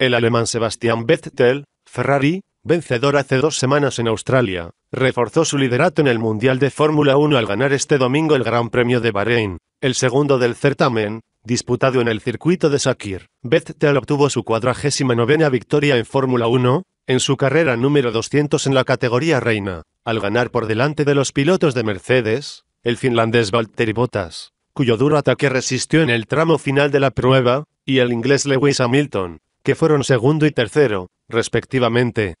El alemán Sebastian Vettel, Ferrari, vencedor hace dos semanas en Australia, reforzó su liderato en el Mundial de Fórmula 1 al ganar este domingo el Gran Premio de Bahrein, el segundo del certamen, disputado en el circuito de Sakir. Vettel obtuvo su cuadragésima novena victoria en Fórmula 1, en su carrera número 200 en la categoría reina, al ganar por delante de los pilotos de Mercedes, el finlandés Valtteri Bottas, cuyo duro ataque resistió en el tramo final de la prueba, y el inglés Lewis Hamilton, que fueron segundo y tercero, respectivamente.